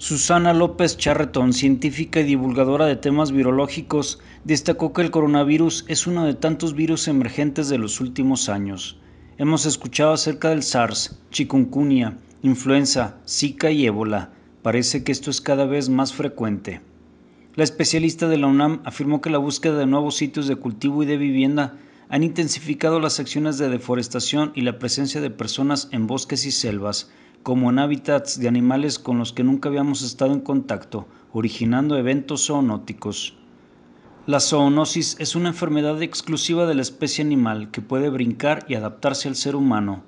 Susana López Charretón, científica y divulgadora de temas virológicos, destacó que el coronavirus es uno de tantos virus emergentes de los últimos años. Hemos escuchado acerca del SARS, chikungunya, influenza, Zika y ébola. Parece que esto es cada vez más frecuente. La especialista de la UNAM afirmó que la búsqueda de nuevos sitios de cultivo y de vivienda han intensificado las acciones de deforestación y la presencia de personas en bosques y selvas, como en hábitats de animales con los que nunca habíamos estado en contacto, originando eventos zoonóticos. La zoonosis es una enfermedad exclusiva de la especie animal que puede brincar y adaptarse al ser humano.